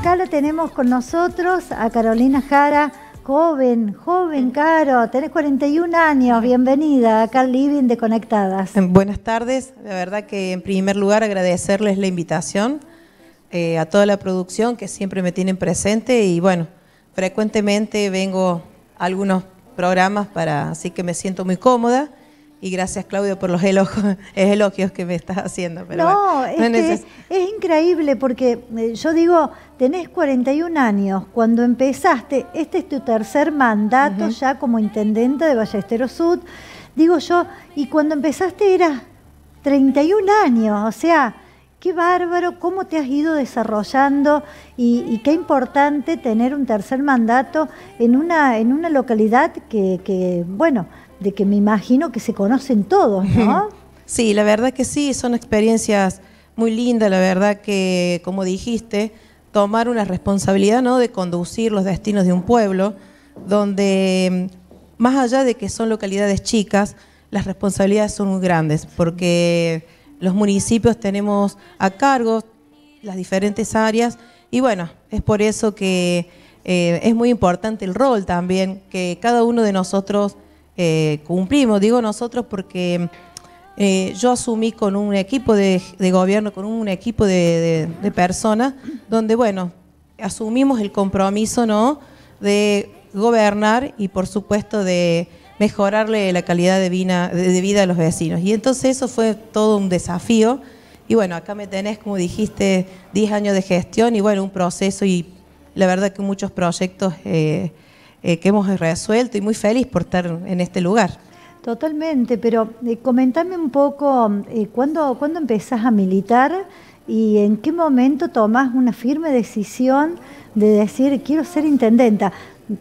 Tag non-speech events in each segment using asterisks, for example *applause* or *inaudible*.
acá lo tenemos con nosotros a Carolina Jara, joven, joven, Caro, tenés 41 años, bienvenida acá al Living de Conectadas. Eh, buenas tardes, la verdad que en primer lugar agradecerles la invitación eh, a toda la producción que siempre me tienen presente y bueno, frecuentemente vengo a algunos programas para, así que me siento muy cómoda y gracias, Claudio, por los elogios, *laughs* elogios que me estás haciendo. no, es, increíble porque eh, yo digo, tenés 41 años, cuando empezaste, este es tu tercer mandato ya como intendente de Ballestero Sud, digo yo, y cuando empezaste eras 31 años, o sea, qué bárbaro, cómo te has ido desarrollando y, qué importante tener un tercer mandato en una, en una localidad que, bueno, de que me imagino que se conocen todos, ¿no? Sí, la verdad que sí, son experiencias muy lindas, la verdad que, como dijiste, tomar una responsabilidad ¿no? de conducir los destinos de un pueblo, donde mm, más allá de que son localidades chicas, las responsabilidades son muy grandes, porque los municipios tenemos a cargo las diferentes áreas y bueno, es por eso que eh, es muy importante el rol también que cada uno de nosotros eh, cumplimos. Digo nosotros porque eh, yo asumí con un equipo de, gobierno, con un equipo de, personas, donde, bueno, asumimos el compromiso, ¿no?, de gobernar y, por supuesto, de mejorarle la calidad de vida, de a los vecinos. Y entonces eso fue todo un desafío. Y bueno, acá me tenés, como dijiste, 10 años de gestión y bueno, un proceso y la verdad que muchos proyectos eh, eh, que hemos resuelto y muy feliz por estar en este lugar. Totalmente, pero eh, comentame un poco eh, ¿cuándo, cuándo empezás a militar y en qué momento tomás una firme decisión de decir quiero ser intendenta.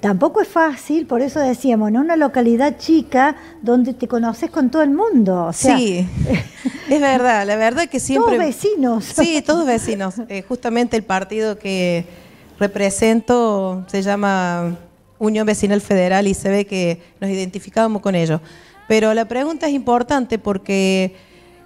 Tampoco es fácil, por eso decíamos, en una localidad chica donde te conoces con todo el mundo. sí, *laughs* es verdad, la verdad que siempre... Todos vecinos. Sí, todos vecinos. justamente el partido que represento se llama Unión Vecinal Federal y se ve que nos identificamos con ellos. Pero la pregunta es importante porque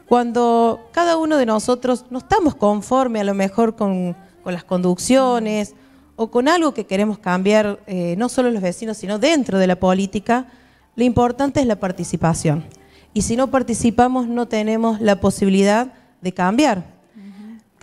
cuando cada uno de nosotros no estamos conforme a lo mejor con, las conducciones o con algo que queremos cambiar, eh, no solo los vecinos, sino dentro de la política, lo importante es la participación. Y si no participamos no tenemos la posibilidad de cambiar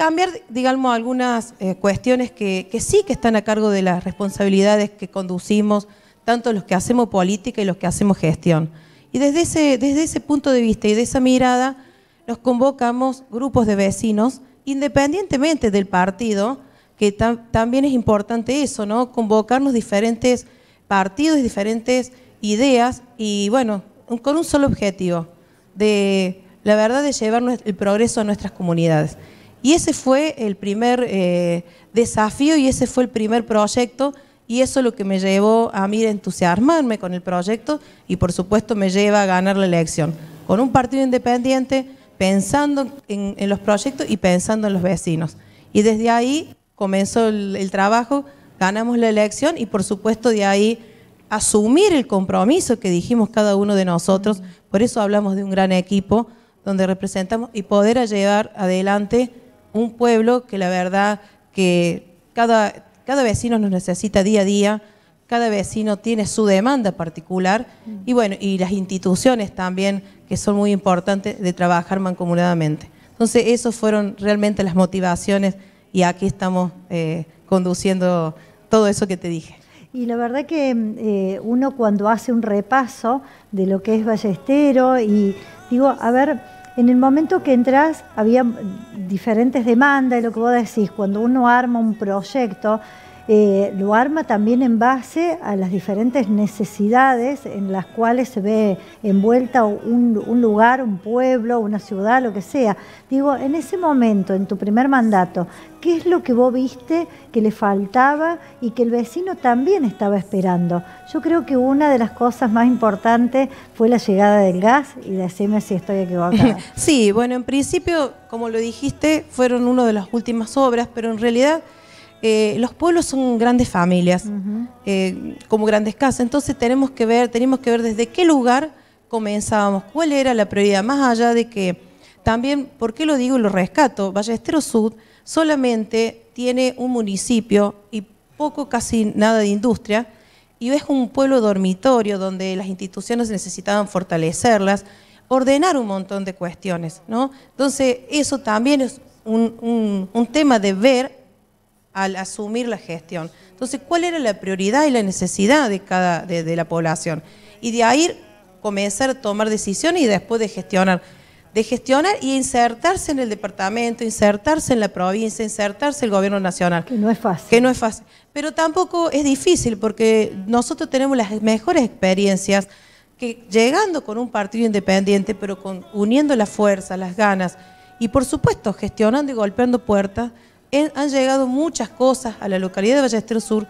cambiar, digamos, algunas eh, cuestiones que, sí que están a cargo de las responsabilidades que conducimos, tanto los que hacemos política y los que hacemos gestión. Y desde ese, desde ese punto de vista y de esa mirada, nos convocamos grupos de vecinos, independientemente del partido, que también es importante eso, ¿no? Convocarnos diferentes partidos, diferentes ideas y, bueno, con un solo objetivo, de la verdad de llevar el progreso a nuestras comunidades. Y ese fue el primer eh, desafío y ese fue el primer proyecto y eso es lo que me llevó a mí entusiasmarme con el proyecto y por supuesto me lleva a ganar la elección. Con un partido independiente, pensando en, los proyectos y pensando en los vecinos. Y desde ahí comenzó el, el, trabajo, ganamos la elección y por supuesto de ahí asumir el compromiso que dijimos cada uno de nosotros. Por eso hablamos de un gran equipo donde representamos y poder llevar adelante un pueblo que la verdad que cada, cada vecino nos necesita día a día, cada vecino tiene su demanda particular mm. y bueno, y las instituciones también que son muy importantes de trabajar mancomunadamente. Entonces, esas fueron realmente las motivaciones y aquí estamos eh, conduciendo todo eso que te dije. Y la verdad que eh, uno cuando hace un repaso de lo que es Ballestero y digo, a ver, en el momento que entras había diferentes demandas y lo que vos decís, cuando uno arma un proyecto, eh, lo arma también en base a las diferentes necesidades en las cuales se ve envuelta un, un, lugar, un pueblo, una ciudad, lo que sea. Digo, en ese momento, en tu primer mandato, ¿qué es lo que vos viste que le faltaba y que el vecino también estaba esperando? Yo creo que una de las cosas más importantes fue la llegada del gas y decime si estoy equivocada. *laughs* Sí, bueno, en principio, como lo dijiste, fueron una de las últimas obras, pero en realidad eh, los pueblos son grandes familias, eh, como grandes casas. Entonces tenemos que ver, tenemos que ver desde qué lugar comenzábamos, cuál era la prioridad, más allá de que también, ¿por qué lo digo y lo rescato? Estero Sud solamente tiene un municipio y poco, casi nada de industria, y es un pueblo dormitorio donde las instituciones necesitaban fortalecerlas, ordenar un montón de cuestiones, ¿no? Entonces, eso también es un tema de ver al asumir la gestión. Entonces, ¿cuál era la prioridad y la necesidad de, cada, de, la población? Y de ahí comenzar a tomar decisiones y después de gestionar. De gestionar y insertarse en el departamento, insertarse en la provincia, insertarse en el gobierno nacional. Que no es fácil. Que no es fácil. Pero tampoco es difícil porque nosotros tenemos las mejores experiencias que llegando con un partido independiente, pero con, uniendo las fuerzas, las ganas y por supuesto gestionando y golpeando puertas, han llegado muchas cosas a la localidad de Ballester Sur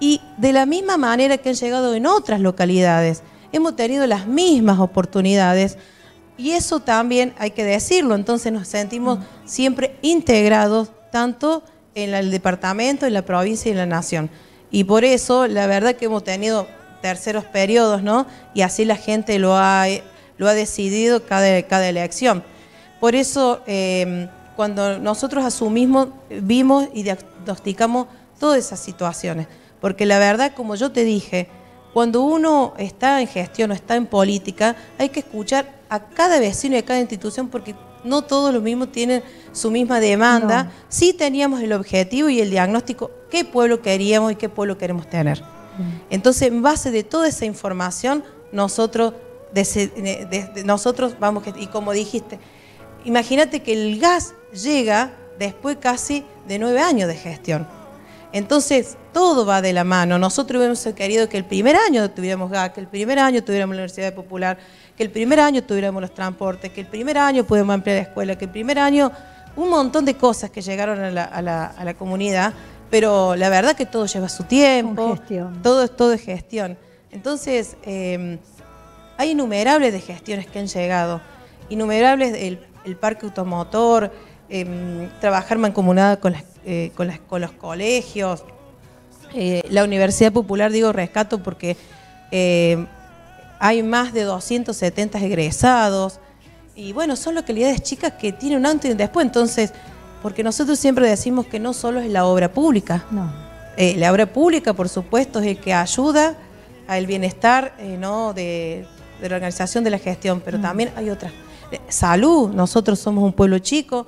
y de la misma manera que han llegado en otras localidades, hemos tenido las mismas oportunidades y eso también hay que decirlo, entonces nos sentimos mm. siempre integrados tanto en el departamento, en la provincia y en la nación. Y por eso, la verdad que hemos tenido terceros periodos, ¿no? Y así la gente lo ha, lo ha decidido cada, cada elección. Por eso... Eh, cuando nosotros asumimos, vimos y diagnosticamos todas esas situaciones. Porque la verdad, como yo te dije, cuando uno está en gestión o está en política, hay que escuchar a cada vecino y a cada institución porque no todos los mismos tienen su misma demanda. Sí teníamos el objetivo y el diagnóstico, qué pueblo queríamos y qué pueblo queremos tener. Mm. Entonces, en base de toda esa información, nosotros, eh, nosotros vamos, y como dijiste, imagínate que el gas llega después casi de nueve años de gestión. Entonces, todo va de la mano. Nosotros hubiéramos querido que el primer año tuviéramos GAC, que el primer año tuviéramos la Universidad Popular, que el primer año tuviéramos los transportes, que el primer año pudiéramos ampliar la escuela, que el primer año un montón de cosas que llegaron a la, comunidad, pero la verdad que todo lleva su tiempo, todo, es todo es gestión. Entonces, em, hay innumerables de gestiones que han llegado, innumerables el parque automotor, Em, trabajar mancomunada eh, con, las, con, los colegios. Eh, la Universidad Popular, digo, rescato porque eh, hay más de 270 egresados. Y bueno, son localidades chicas que tienen un antes y un después. Entonces, porque nosotros siempre decimos que no solo es la obra pública. la obra pública, por supuesto, es el que ayuda al bienestar de, la organización de la gestión, pero mm. también hay otras salud, nosotros somos un pueblo chico,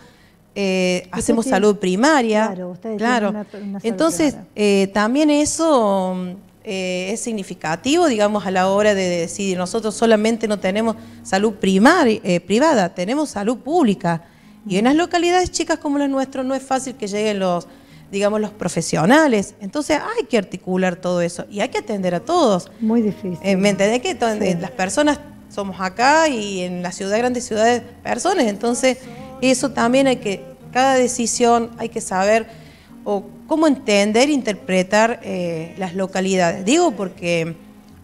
eh, hacemos salud primaria. Claro, ustedes tienen Una, una Entonces, eh, también eso eh, es significativo, digamos, a la hora de decir, nosotros solamente no tenemos salud primaria, privada, tenemos salud pública. Y en las localidades chicas como las nuestras no es fácil que lleguen los, digamos, los profesionales. Entonces hay que articular todo eso y hay que atender a todos. Muy difícil. ¿Me entendés que las personas somos acá y en las ciudades, grandes ciudades, personas? Entonces eso también hay que, cada decisión hay que saber o cómo entender, e interpretar eh, las localidades. Digo porque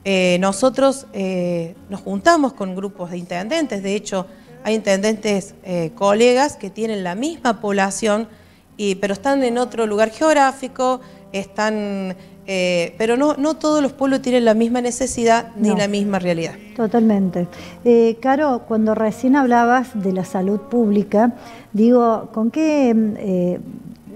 eh, nosotros eh, nos juntamos con grupos de intendentes, de hecho hay intendentes colegas que tienen la misma población, y, pero están en otro lugar geográfico, están eh, pero no, no todos los pueblos tienen la misma necesidad ni la misma realidad. Totalmente. Eh, Caro, cuando recién hablabas de la salud pública, digo, ¿con qué eh,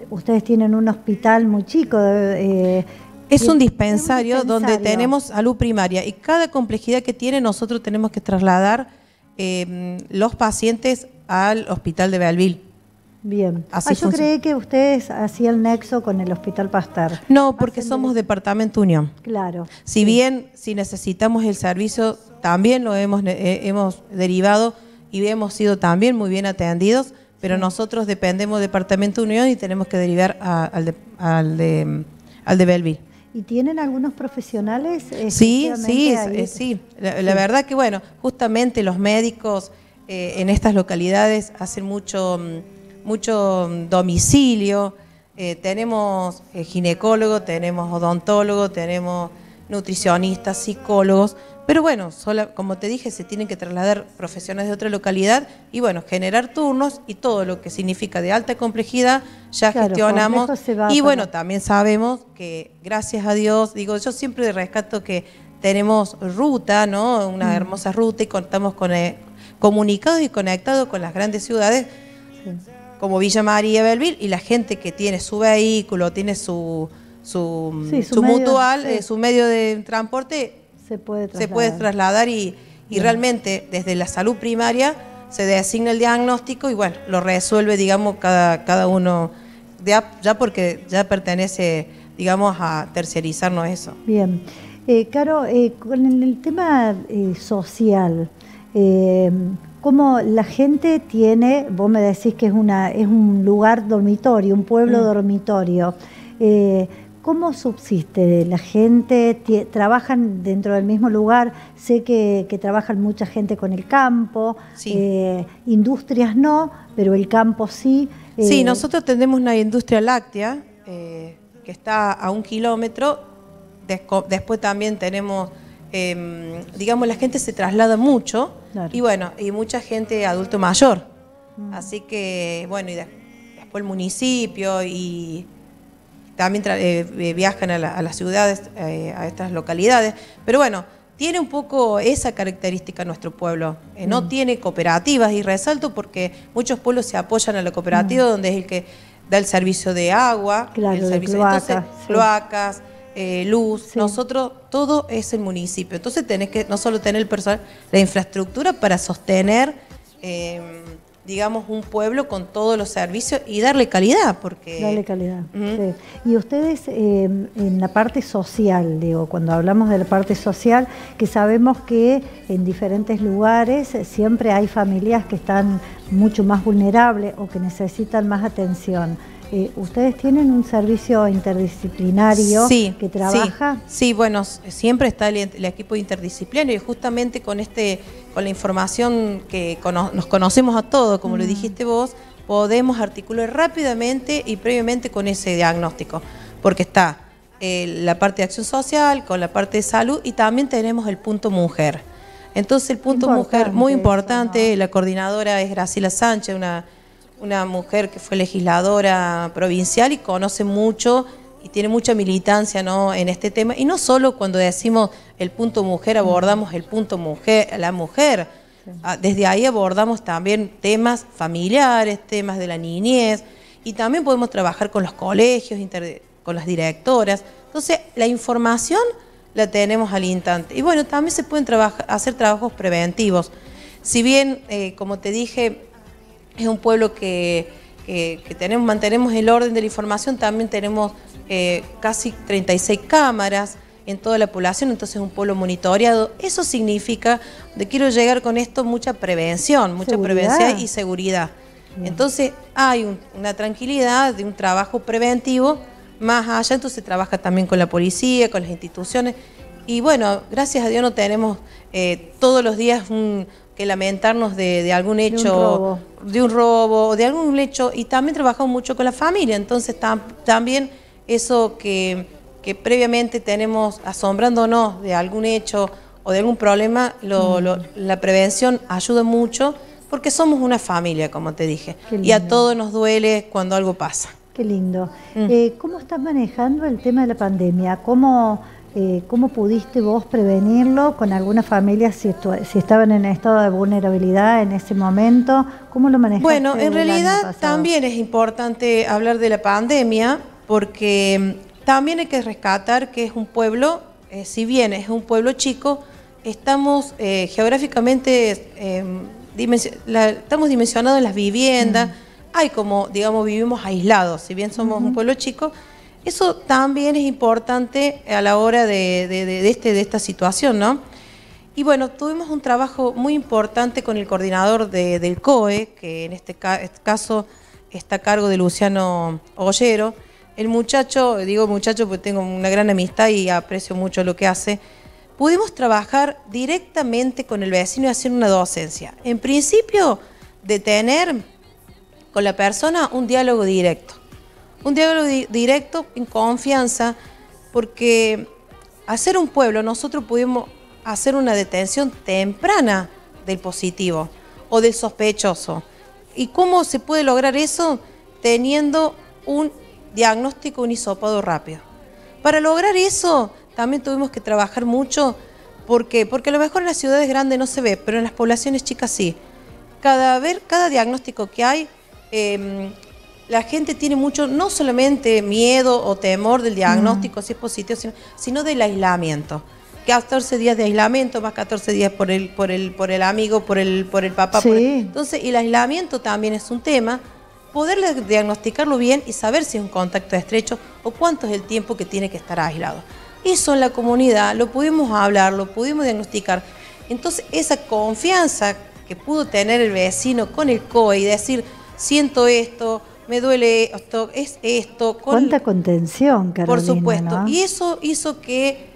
ustedes tienen un hospital muy chico? Eh, es un, dispensario donde tenemos salud primaria y cada complejidad que tiene nosotros tenemos que trasladar los pacientes al hospital de Belville Bien. Así ah, yo creí que ustedes hacían nexo con el Hospital Pastar. No, porque somos Departamento Unión. Claro. Si bien, si necesitamos el servicio, también lo hemos, eh, hemos derivado y hemos sido también muy bien atendidos, pero nosotros dependemos de Departamento Unión y tenemos que derivar al, de, al, de, ¿Y tienen algunos profesionales? Eh, sí, sí, sí. La, verdad que, bueno, justamente los médicos eh, en estas localidades hacen mucho mm, mucho mm, domicilio, eh, tenemos eh, ginecólogos, tenemos odontólogos, tenemos nutricionistas, psicólogos, pero bueno, como te dije, se tienen que trasladar profesiones de otra localidad y bueno, generar turnos y todo lo que significa de alta complejidad, ya gestionamos. Y bueno, también sabemos que, gracias a Dios, digo, yo siempre rescato que tenemos ruta, ¿no? Una mm. hermosa ruta y contamos con eh, comunicados y conectados con las grandes ciudades como Villa María Belville y la gente que tiene su vehículo, tiene su, su, mutual, eh, su medio de transporte, se puede trasladar, y, realmente desde la salud primaria se designa el diagnóstico y bueno, lo resuelve, digamos, cada, cada uno, ya, ya porque ya pertenece, digamos, a terciarizarnos eso. Bien. Eh, Caro, eh, con el, el tema social, cómo la gente tiene, vos me decís que es, una, es un lugar dormitorio, un pueblo mm. dormitorio. Eh, ¿Cómo subsiste la gente? ¿Trabajan dentro del mismo lugar? Sé que, trabajan mucha gente con el campo, eh, industrias no, pero el campo sí. Eh. Sí, nosotros tenemos una industria láctea que está a un kilómetro, después también tenemos Em, digamos, la gente se traslada mucho y bueno, y mucha gente adulto mayor. Mm. Así que, bueno, y después el municipio y también eh, eh, viajan a, las ciudades, eh, a estas localidades. Pero bueno, tiene un poco esa característica nuestro pueblo. no mm. tiene cooperativas y resalto porque muchos pueblos se apoyan a la cooperativa mm. donde es el que da el servicio de agua, el servicio de cloacas eh, luz, nosotros, todo es el municipio. Entonces tenés que no solo tener el personal, la infraestructura para sostener, em, digamos, un pueblo con todos los servicios y darle calidad. porque Darle calidad, Y ustedes em, en la parte social, digo, cuando hablamos de la parte social, que sabemos que en diferentes lugares eh, siempre hay familias que están mucho más vulnerables o que necesitan más atención. Eh, ustedes tienen un servicio interdisciplinario que trabaja. Sí, bueno, siempre está el, equipo interdisciplinario y justamente con este, con la información que nos conocemos a todos, como lo mm. dijiste vos, podemos articular rápidamente y previamente con ese diagnóstico, porque está eh, la parte de acción social, con la parte de salud y también tenemos el punto mujer. Entonces el punto mujer muy importante, la coordinadora es Graciela Sánchez, una una mujer que fue legisladora provincial y conoce mucho y tiene mucha militancia ¿no? en este tema. Y no solo cuando decimos el punto mujer, abordamos el punto mujer, la mujer. Ah, desde ahí abordamos también temas familiares, temas de la niñez, y también podemos trabajar con los colegios, con las directoras. Entonces, la información la tenemos al instante. Y bueno, también se pueden trabajar, hacer trabajos preventivos. Si bien, eh, como te dije, es un pueblo que, tenemos, mantenemos el orden de la información, también tenemos eh, casi 36 cámaras en toda la población, entonces es un pueblo monitoreado. Eso significa, de quiero llegar con esto, mucha prevención, mucha prevención y seguridad. Entonces hay una tranquilidad de un trabajo preventivo más allá, entonces se trabaja también con la policía, con las instituciones. Y bueno, gracias a Dios no tenemos eh, todos los días un, que lamentarnos de, algún hecho, de un robo, o de, algún hecho, y también trabajamos mucho con la familia, entonces también eso que, que, previamente tenemos asombrándonos de algún hecho o de algún problema, mm. la prevención ayuda mucho porque somos una familia, como te dije, y a todos nos duele cuando algo pasa. Qué lindo. Mm. Eh, ¿Cómo estás manejando el tema de la pandemia? ¿Cómo eh, ¿cómo pudiste vos prevenirlo con algunas familias si, estaban en estado de vulnerabilidad en ese momento? ¿Cómo lo manejaste? Bueno, en realidad también es importante hablar de la pandemia porque mm, también hay que rescatar que es un pueblo, eh, si bien es un pueblo chico, estamos eh, geográficamente estamos dimensionados en las viviendas, mm. hay como, digamos, vivimos aislados, si bien somos un pueblo chico eso también es importante a la hora de, este, de esta situación, ¿no? Y bueno, tuvimos un trabajo muy importante con el coordinador del COE, que en este, este, caso está a cargo de Luciano Ollero. El muchacho, digo muchacho porque tengo una gran amistad y aprecio mucho lo que hace, pudimos trabajar directamente con el vecino y hacer una docencia. En principio, de tener con la persona un diálogo directo un diálogo directo, en confianza, porque hacer un pueblo, nosotros pudimos hacer una detención temprana del positivo o del sospechoso. ¿Y cómo se puede lograr eso? Teniendo un diagnóstico, un rápido. Para lograr eso también tuvimos que trabajar mucho. ¿Por Porque a lo mejor en las ciudades grandes no se ve, pero en las poblaciones chicas sí. Cada, cada diagnóstico que hay, em, la gente tiene mucho, no solamente miedo o temor del diagnóstico, si es positivo, sino, del aislamiento. 14 días de aislamiento, más 14 días por el, por el, por el amigo, por el, por el papá. entonces, el aislamiento también es un tema. Poder diagnosticarlo bien y saber si es un contacto estrecho o cuánto es el tiempo que tiene que estar aislado. Eso en la comunidad lo pudimos hablar, lo pudimos diagnosticar. Entonces, esa confianza que pudo tener el vecino con el COE y decir, siento esto, me duele esto, es esto. Con, ¿Cuánta contención, Carolina? Por supuesto. Y eso hizo que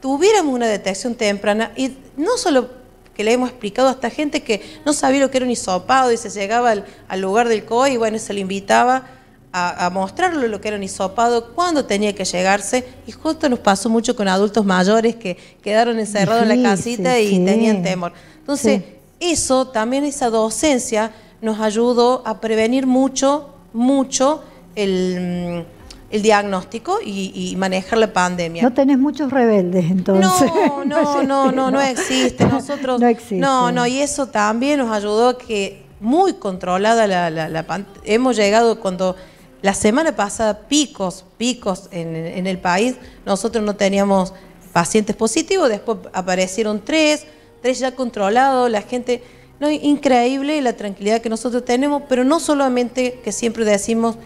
tuviéramos una detección temprana y no solo que le hemos explicado a esta gente que no sabía lo que era un hisopado y se llegaba al, lugar del COI y bueno, se le invitaba a, a, mostrarle lo que era un hisopado, cuándo tenía que llegarse y justo nos pasó mucho con adultos mayores que quedaron encerrados en la casita y tenían temor. Entonces, eso, también esa docencia nos ayudó a prevenir mucho mucho el, mm, diagnóstico y, manejar la pandemia. No tenés muchos rebeldes entonces. No, no, *laughs* no, no, existe. Nosotros, no existe. No, no, y eso también nos ayudó a que muy controlada la, la, pandemia. Hemos llegado cuando la semana pasada picos, picos en, en el país, nosotros no teníamos pacientes positivos, después aparecieron tres, tres ya controlados, la gente no, increíble la tranquilidad que nosotros tenemos, pero no solamente que siempre decimos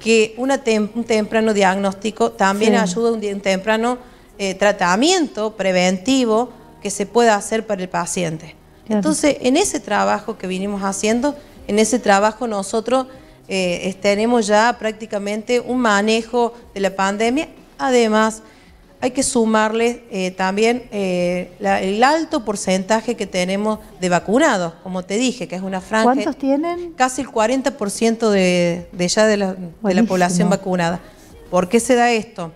que un temprano diagnóstico también ayuda a un, temprano eh, tratamiento preventivo que se pueda hacer para el paciente. Entonces, en ese trabajo que vinimos haciendo, en ese trabajo nosotros eh, tenemos ya prácticamente un manejo de la pandemia, además hay que sumarle eh, también eh, el alto porcentaje que tenemos de vacunados, como te dije, que es una franja. ¿Cuántos tienen? Casi el 40% de, de ya de la, población vacunada. ¿Por qué se da esto?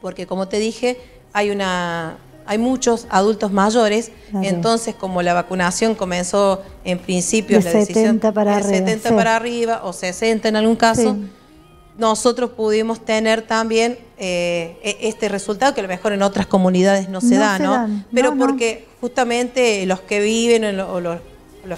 Porque como te dije, hay una hay muchos adultos mayores, entonces como la vacunación comenzó en principio de la 70 decisión, para de 70 para arriba o 60 en algún caso, nosotros pudimos tener también eh, e, este resultado que a lo mejor en otras comunidades no se da, ¿no? Pero porque justamente los que viven o los,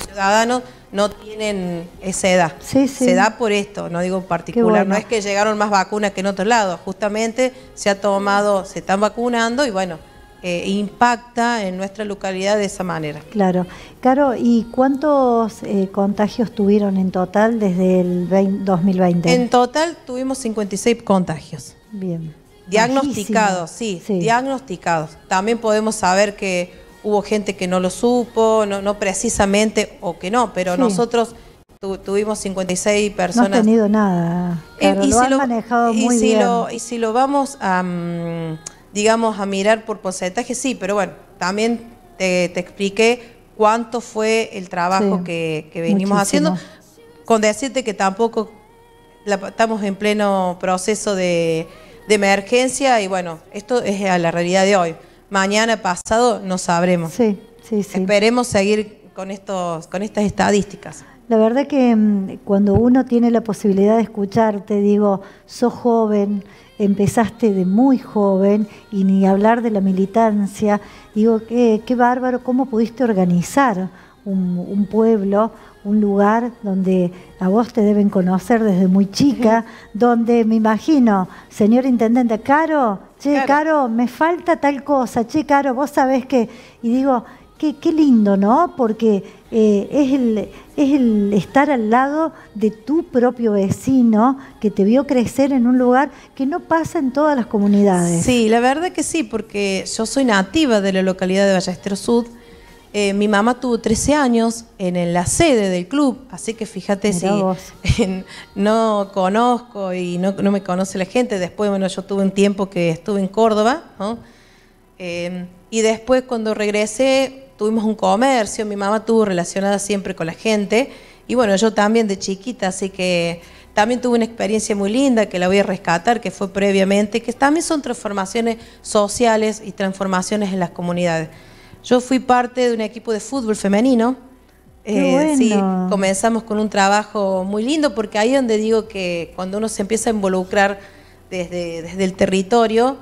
ciudadanos no tienen esa edad. Se da por esto, no digo en particular, no es que llegaron más vacunas que en otro lado justamente se ha tomado, se están vacunando y bueno, eh, impacta en nuestra localidad de esa manera. Claro. Caro, ¿y cuántos eh, contagios tuvieron en total desde el 2020? En total tuvimos 56 contagios. Bien. Diagnosticados, sí, diagnosticados. También podemos saber que hubo gente que no lo supo, no, precisamente, o que no, pero nosotros tuvimos 56 personas. No han tenido nada, y lo si lo, manejado y si bien. Lo, y si lo vamos a, mm, digamos, a mirar por porcentaje, sí, pero bueno, también te, expliqué cuánto fue el trabajo que, venimos haciendo, con decirte que tampoco estamos en pleno proceso de, emergencia y bueno, esto es a la realidad de hoy. Mañana, pasado, no sabremos. Sí, sí, sí. Esperemos seguir con, estos, con estas estadísticas. La verdad que mm, cuando uno tiene la posibilidad de escucharte, digo, sos joven, empezaste de muy joven y ni hablar de la militancia, digo, qué, eh, qué bárbaro, cómo pudiste organizar un, pueblo, un lugar donde a vos te deben conocer desde muy chica, *laughs* donde me imagino, señor intendente, Caro, che, Caro, me falta tal cosa, che, Caro, vos sabés que, y digo, qué, qué lindo, ¿no? Porque eh, es, el, es el estar al lado de tu propio vecino que te vio crecer en un lugar que no pasa en todas las comunidades. Sí, la verdad que sí, porque yo soy nativa de la localidad de Ballesterosud. Eh, mi mamá tuvo 13 años en, la sede del club, así que fíjate si *laughs* no conozco y no, me conoce la gente. Después, bueno, yo tuve un tiempo que estuve en Córdoba, ¿no? Em, y después cuando regresé tuvimos un comercio, mi mamá tuvo relacionada siempre con la gente, y bueno, yo también de chiquita, así que también tuve una experiencia muy linda que la voy a rescatar, que fue previamente, que también son transformaciones sociales y transformaciones en las comunidades. Yo fui parte de un equipo de fútbol femenino. Eh, sí, comenzamos con un trabajo muy lindo porque ahí es donde digo que cuando uno se empieza a involucrar desde, desde el territorio,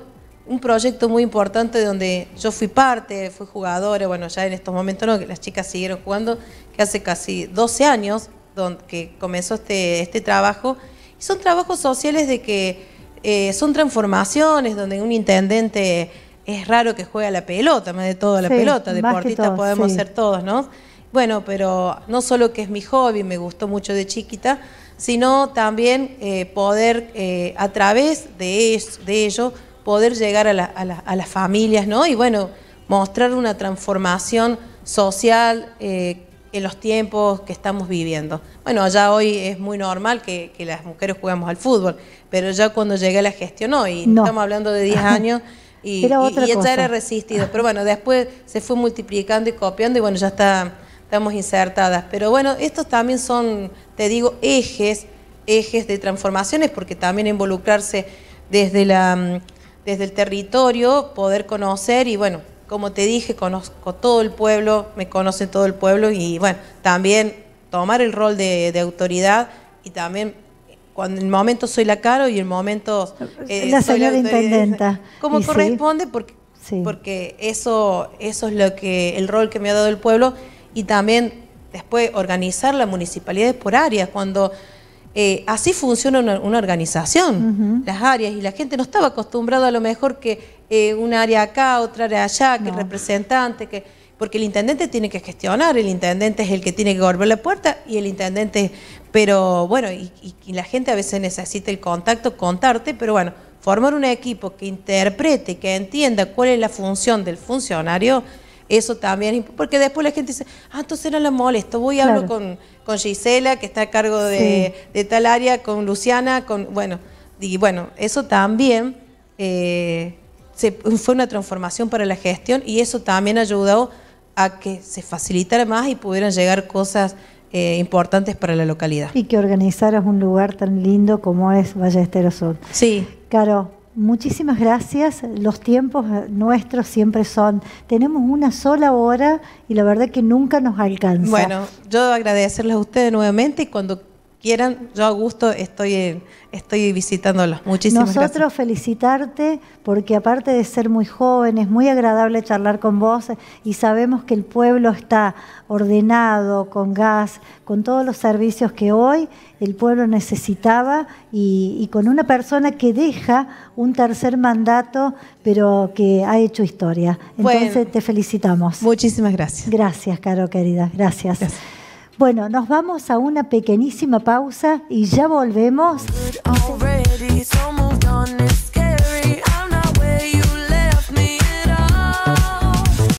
un proyecto muy importante donde yo fui parte, fui jugadora, bueno, ya en estos momentos las chicas siguieron jugando, que hace casi 12 años donde, que comenzó este, este trabajo. Y son trabajos sociales de que eh, son transformaciones, donde un intendente es raro que juegue a la pelota, más de todo la pelota, deportistas podemos ser todos, ¿no? Bueno, pero no solo que es mi hobby, me gustó mucho de chiquita, sino también eh, poder, eh, a través de, eso, de ello, poder llegar a, las familias, ¿no? Y bueno, mostrar una transformación social eh, en los tiempos que estamos viviendo. Bueno, allá hoy es muy normal que, las mujeres jugamos al fútbol, pero ya cuando llegué a la gestión hoy, no. estamos hablando de 10 *laughs* años, y, ya era resistido. Pero bueno, después se fue multiplicando y copiando y bueno, ya está, estamos insertadas. Pero bueno, estos también son, te digo, ejes, ejes de transformaciones, porque también involucrarse desde, la, mm, desde el territorio, poder conocer y bueno, como te dije, conozco todo el pueblo, me conoce todo el pueblo y bueno, también tomar el rol de autoridad y también cuando en momento soy la caro y en momento eh, la soy la intendenta. *laughs* Como corresponde, porque, porque eso, eso es lo que, el rol que me ha dado el pueblo y también después organizar las municipalidades por áreas, cuando eh, así funciona una, organización, las áreas, y la gente no estaba acostumbrada a lo mejor que eh, un área acá, otra área allá, que el representante, que porque el intendente tiene que gestionar, el intendente es el que tiene que volver la puerta y el intendente, pero bueno, y, la gente a veces necesita el contacto, contarte, pero bueno, formar un equipo que interprete, que entienda cuál es la función del funcionario, eso también, porque después la gente dice, ah, entonces no la molesto, voy a hablar con, con, Gisela, que está a cargo de, tal área, con Luciana, con, bueno, y bueno, eso también eh, se, fue una transformación para la gestión y eso también ayudó a que se facilitara más y pudieran llegar cosas eh, importantes para la localidad. Y que organizaras un lugar tan lindo como es Valle Estero Sur. Sí. Caro, muchísimas gracias. Los tiempos eh, nuestros siempre son, tenemos una sola hora y la verdad que nunca nos alcanza. Bueno, yo agradecerles a ustedes nuevamente y cuando quieran, yo a gusto estoy, estoy visitándolos. Muchísimas gracias. Nosotros felicitarte porque aparte de ser muy joven, es muy agradable charlar con vos y sabemos que el pueblo está ordenado, con gas, con todos los servicios que hoy el pueblo necesitaba y, con una persona que deja un tercer mandato, pero que ha hecho historia. Entonces te felicitamos. Muchísimas gracias. Gracias, Caro, querida. gracias. Bueno, nos vamos a una pequeñísima pausa y ya volvemos.